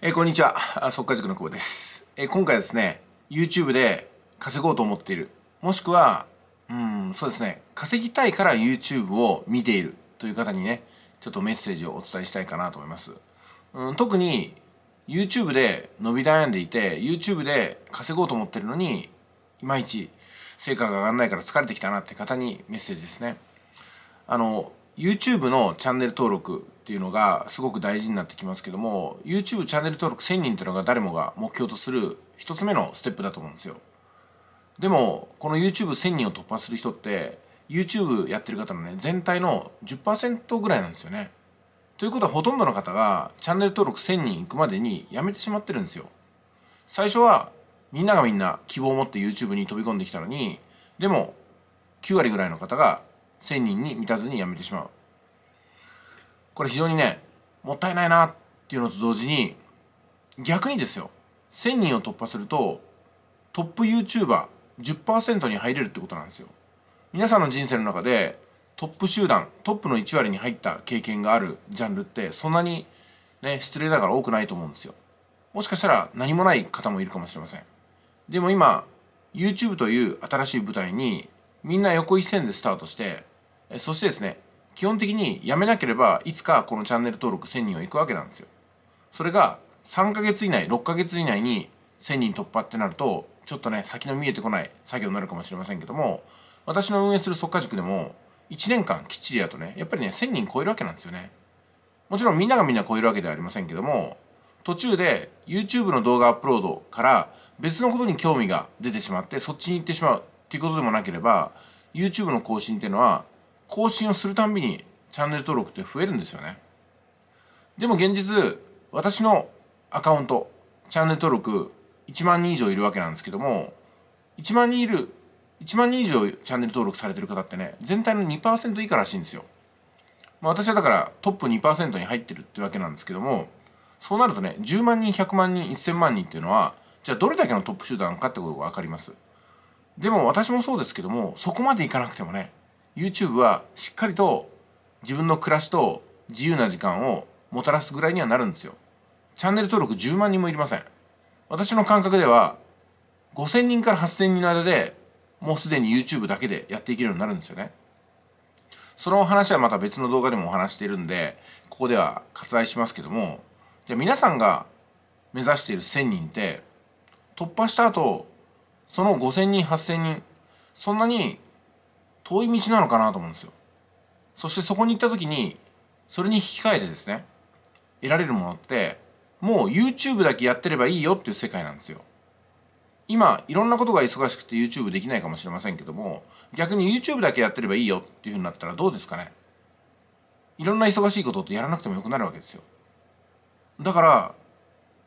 えー、こんにちは速化塾の久保です、えー、今回ですね YouTube で稼ごうと思っているもしくはうんそうですね稼ぎたいから YouTube を見ているという方にねちょっとメッセージをお伝えしたいかなと思います、うん、特に YouTube で伸び悩んでいて YouTube で稼ごうと思ってるのにいまいち成果が上がらないから疲れてきたなって方にメッセージですねあの YouTube のチャンネル登録っていうのがすごく大事になってきますけども YouTube チャンネル登録1000人っていうのが誰もが目標とする1つ目のステップだと思うんですよでもこの YouTube1000 人を突破する人って YouTube やってる方のね全体の10%ぐらいなんですよねということはほとんどの方がチャンネル登録1000人いくまでにやめてしまってるんですよ最初はみんながみんな希望を持って YouTube に飛び込んできたのにでも9割ぐらいの方が1000人に満たずに辞めてしまうこれ非常にねもったいないなっていうのと同時に逆にですよ1000人を突破するとトップ YouTuber10% に入れるってことなんですよ皆さんの人生の中でトップ集団トップの1割に入った経験があるジャンルってそんなにね失礼ながら多くないと思うんですよもしかしたら何もない方もいるかもしれませんでも今 YouTube という新しい舞台にみんな横一線でスタートしてそしてですね基本的にやめなければいつかこのチャンネル登録1000人はいくわけなんですよそれが3ヶ月以内6ヶ月以内に1000人突破ってなるとちょっとね先の見えてこない作業になるかもしれませんけども私の運営する速稼塾でも1年間きっちりやとねやっぱりね1000人超えるわけなんですよねもちろんみんながみんな超えるわけではありませんけども途中で YouTube の動画アップロードから別のことに興味が出てしまってそっちに行ってしまうっていうことでもなければ YouTube の更新っていうのは更新をするたびにチャンネル登録って増えるんですよねでも現実私のアカウントチャンネル登録1万人以上いるわけなんですけども1万人いる1万人以上チャンネル登録されてる方ってね全体の2%以下らしいんですよ、まあ、私はだからトップ2%に入ってるってわけなんですけどもそうなるとね10万人100万人1000万人っていうのはじゃあどれだけのトップ集団かってことが分かりますでも私もそうですけどもそこまでいかなくてもね YouTube はしっかりと自分の暮らしと自由な時間をもたらすぐらいにはなるんですよ。チャンネル登録10万人もいりません。私の感覚では5000人から8000人の間でもうすでに YouTube だけでやっていけるようになるんですよね。その話はまた別の動画でもお話しているんで、ここでは割愛しますけども、じゃあ皆さんが目指している1000人って、突破した後、その5000人、8000人、そんなに遠い道なのかなと思うんですよそしてそこに行った時にそれに引き換えてですね得られるものってもう YouTube だけやってればいいよっていう世界なんですよ今いろんなことが忙しくて YouTube できないかもしれませんけども逆に YouTube だけやってればいいよっていうふうになったらどうですかねいろんな忙しいことってやらなくてもよくなるわけですよだから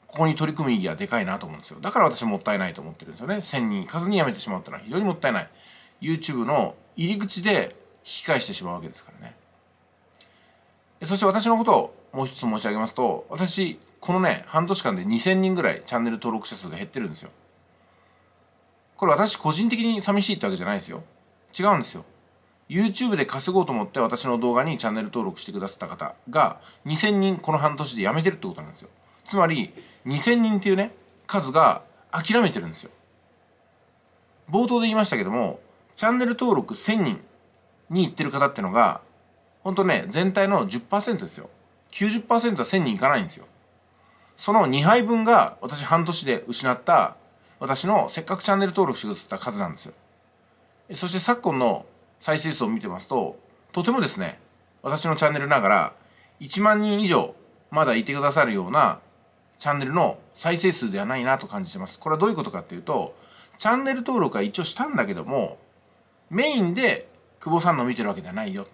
ここに取り組む意義はでかいなと思うんですよだから私もったいないと思ってるんですよね1000人数かずにやめてしまうってのは非常にもったいない YouTube の入り口で引き返してしまうわけですからね。そして私のことをもう一つ申し上げますと、私、このね、半年間で2000人ぐらいチャンネル登録者数が減ってるんですよ。これ私個人的に寂しいってわけじゃないですよ。違うんですよ。YouTube で稼ごうと思って私の動画にチャンネル登録してくださった方が2000人この半年で辞めてるってことなんですよ。つまり2000人っていうね、数が諦めてるんですよ。冒頭で言いましたけども、チャンネル登録1000人に行ってる方ってのが、ほんとね、全体の10%ですよ。90%は1000人いかないんですよ。その2杯分が私半年で失った私のせっかくチャンネル登録してくださった数なんですよ。そして昨今の再生数を見てますと、とてもですね、私のチャンネルながら1万人以上まだいてくださるようなチャンネルの再生数ではないなと感じてます。これはどういうことかっていうと、チャンネル登録は一応したんだけども、メインで久保さんの見てるわけではないよっ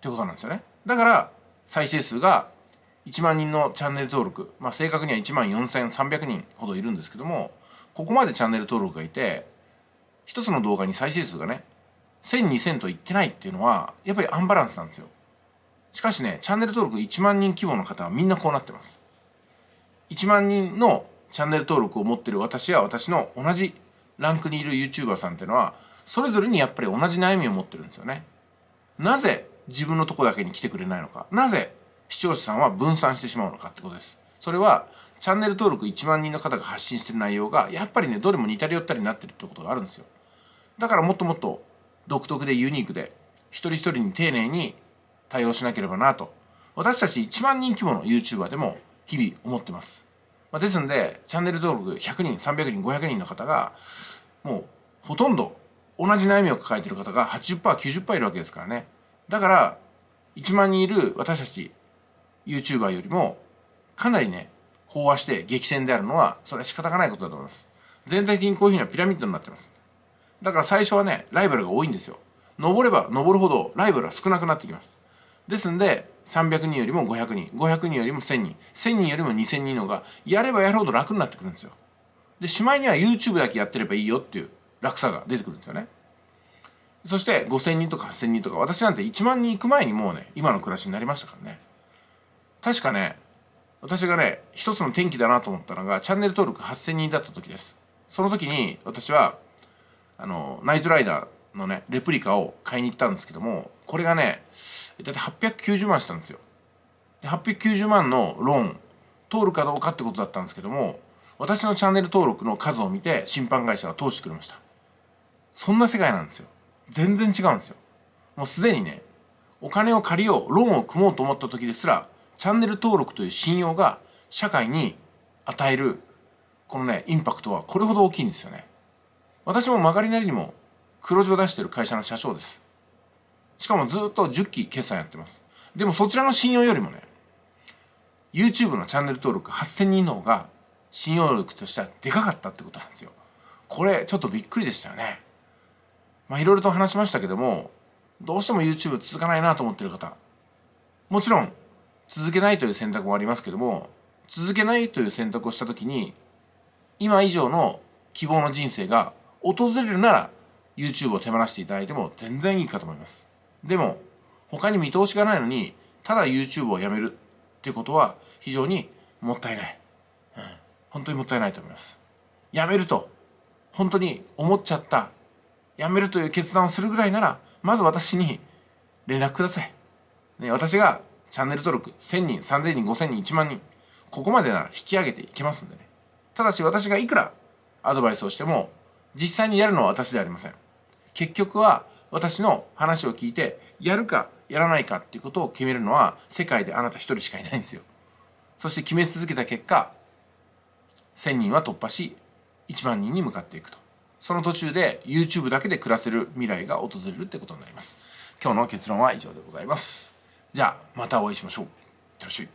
てことなんですよねだから再生数が1万人のチャンネル登録、まあ、正確には1万4300人ほどいるんですけどもここまでチャンネル登録がいて一つの動画に再生数がね10002000といってないっていうのはやっぱりアンバランスなんですよしかしねチャンネル登録1万人規模の方はみんなこうなってます1万人のチャンネル登録を持ってる私や私の同じランクにいる YouTuber さんっていうのはそれぞれにやっぱり同じ悩みを持ってるんですよね。なぜ自分のとこだけに来てくれないのか。なぜ視聴者さんは分散してしまうのかってことです。それはチャンネル登録1万人の方が発信してる内容がやっぱりねどれも似たり寄ったりになってるってことがあるんですよ。だからもっともっと独特でユニークで一人一人に丁寧に対応しなければなと私たち1万人規模の YouTuber でも日々思ってます。まあ、ですのでチャンネル登録100人300人500人の方がもうほとんど同じ悩みを抱えている方が 80%90% いるわけですからねだから1万人いる私たち YouTuber よりもかなりね飽和して激戦であるのはそれは仕方がないことだと思います全体的にこういうふうなピラミッドになってますだから最初はねライバルが多いんですよ登れば登るほどライバルは少なくなってきますですんで300人よりも500人500人よりも1000人1000人よりも2000人のがやればやるほど楽になってくるんですよでしまいには YouTube だけやってればいいよっていう落差が出てくるんですよね。そして5000人とか8000人とか、私なんて1万人行く前にもうね、今の暮らしになりましたからね。確かね、私がね、一つの転機だなと思ったのが、チャンネル登録8000人だった時です。その時に私は、あの、ナイトライダーのね、レプリカを買いに行ったんですけども、これがね、だいたい890万したんですよ。で890万のローン、通るかどうかってことだったんですけども、私のチャンネル登録の数を見て、審判会社が通してくれました。そんな世界なんですよ全然違うんですよもうすでにねお金を借りようローンを組もうと思った時ですらチャンネル登録という信用が社会に与えるこのねインパクトはこれほど大きいんですよね私も曲がりなりにも黒字を出してる会社の社長ですしかもずっと10期決算やってますでもそちらの信用よりもね YouTube のチャンネル登録8000人の方が信用力としてはでかかったってことなんですよこれちょっとびっくりでしたよねまあ、いろいろと話しましたけども、どうしても YouTube 続かないなと思ってる方、もちろん、続けないという選択もありますけども、続けないという選択をした時に、今以上の希望の人生が訪れるなら、YouTube を手放していただいても全然いいかと思います。でも、他に見通しがないのに、ただ YouTube をやめるっていうことは、非常にもったいない。うん。本当にもったいないと思います。やめると、本当に思っちゃった辞めるという決断をするぐらいなら、まず私に連絡ください。ね、私がチャンネル登録1000人、3000人、5000人、1万人、ここまでなら引き上げていけますんでね。ただし私がいくらアドバイスをしても、実際にやるのは私ではありません。結局は私の話を聞いて、やるかやらないかっていうことを決めるのは世界であなた一人しかいないんですよ。そして決め続けた結果、1000人は突破し、1万人に向かっていくと。その途中で YouTube だけで暮らせる未来が訪れるってことになります今日の結論は以上でございますじゃあまたお会いしましょういってらっしゃい